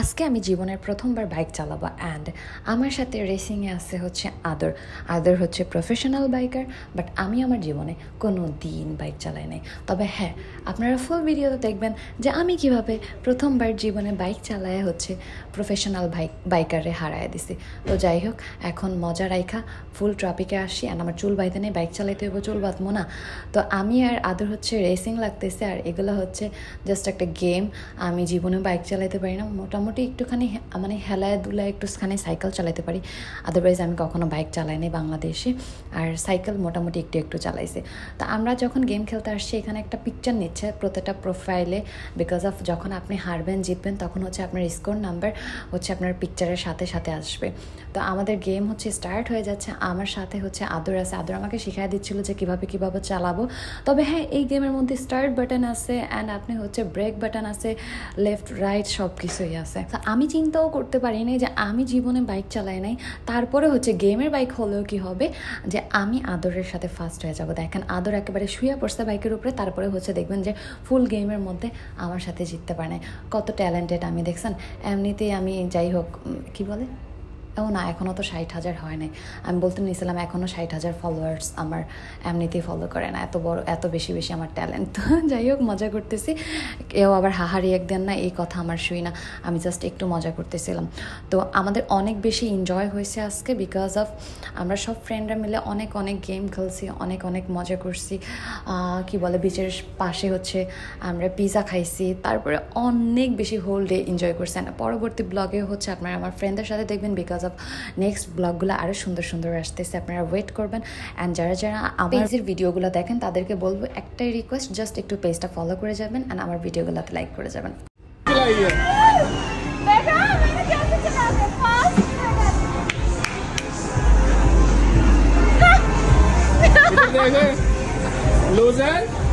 আজকে আমি জীবনের প্রথমবার বাইক চালাবো অ্যান্ড আমার সাথে রেসিংয়ে আছে হচ্ছে আদর আদর হচ্ছে প্রফেশনাল বাইকার বাট আমি আমার জীবনে কোনো দিন বাইক চালাই নাই তবে হ্যাঁ আপনারা ফুল ভিডিওতে দেখবেন যে আমি কিভাবে প্রথমবার জীবনে বাইক চালায় হচ্ছে প্রফেশনাল বাইক বাইকারে হারায় দিছি তো যাই হোক এখন মজা রাইখা ফুল ট্রাফিকে আসি আর আমার চুল বাইতে নেই বাইক চালাইতে হইব চুল বাঁধবো না তো আমি আর আদর হচ্ছে রেসিং লাগতেছে আর এগুলো হচ্ছে জাস্ট একটা গেম আমি জীবনে বাইক চালাইতে পারি না মোটামুটি মোটামুটি একটুখানি মানে হেলায় দুলায় একটুখানি সাইকেল চালাতে পারি আদারওয়াইজ আমি কখনো বাইক চালাই বাংলাদেশে আর সাইকেল মোটামুটি একটু একটু চালাইছে তো আমরা যখন গেম খেলতে আসছি এখানে একটা পিকচার নিচ্ছে প্রত্যেকটা প্রোফাইলে বিকজ অফ যখন আপনি হারবেন জিতবেন তখন হচ্ছে আপনার স্কোর নাম্বার হচ্ছে আপনার পিকচারের সাথে সাথে আসবে তো আমাদের গেম হচ্ছে স্টার্ট হয়ে যাচ্ছে আমার সাথে হচ্ছে আদর আছে আদর আমাকে শেখায় দিচ্ছিল যে কীভাবে কীভাবে চালাবো তবে হ্যাঁ এই গেমের মধ্যে স্টার্ট বাটন আছে অ্যান্ড আপনি হচ্ছে ব্রেক বাটন আছে লেফট রাইট সব কিছুই আছে আছে আমি চিন্তাও করতে পারি নাই যে আমি জীবনে বাইক চালাই নাই তারপরে হচ্ছে গেমের বাইক হলেও কি হবে যে আমি আদরের সাথে ফার্স্ট হয়ে যাবো দেখেন আদর একেবারে শুয়ে পড়ছে বাইকের উপরে তারপরে হচ্ছে দেখবেন যে ফুল গেমের মধ্যে আমার সাথে জিততে পারে কত ট্যালেন্টেড আমি দেখছেন এমনিতেই আমি যাই হোক কি বলে ও না এখনও তো ষাট হাজার হয় নাই আমি বলতে নিয়েছিলাম এখনও ষাট হাজার ফলোয়ার্স আমার এমনিতেই ফলো করে না এত বড় এত বেশি বেশি আমার ট্যালেন্ট তো যাই হোক মজা করতেছি কেউ আবার হাহারি একদিন না এই কথা আমার শুই না আমি জাস্ট একটু মজা করতেছিলাম তো আমাদের অনেক বেশি এনজয় হয়েছে আজকে বিকজ অফ আমরা সব ফ্রেন্ডরা মিলে অনেক অনেক গেম খেলছি অনেক অনেক মজা করছি কি বলে বিচের পাশে হচ্ছে আমরা পিজা খাইছি তারপরে অনেক বেশি হোল ডে এনজয় করছি পরবর্তী ব্লগে হচ্ছে আপনারা আমার ফ্রেন্ডদের সাথে দেখবেন বিকজ অফ নেক্সট ব্লগগুলো আরও সুন্দর সুন্দর আসতেছে আপনারা ওয়েট করবেন অ্যান্ড যারা যারা আমার ভিডিওগুলো দেখেন তাদেরকে বলবো একটাই রিকোয়েস্ট জাস্ট একটু পেজটা ফলো করে যাবেন অ্যান্ড আমার ভিডিওগুলোতে লাইক করে যাবেন Loser?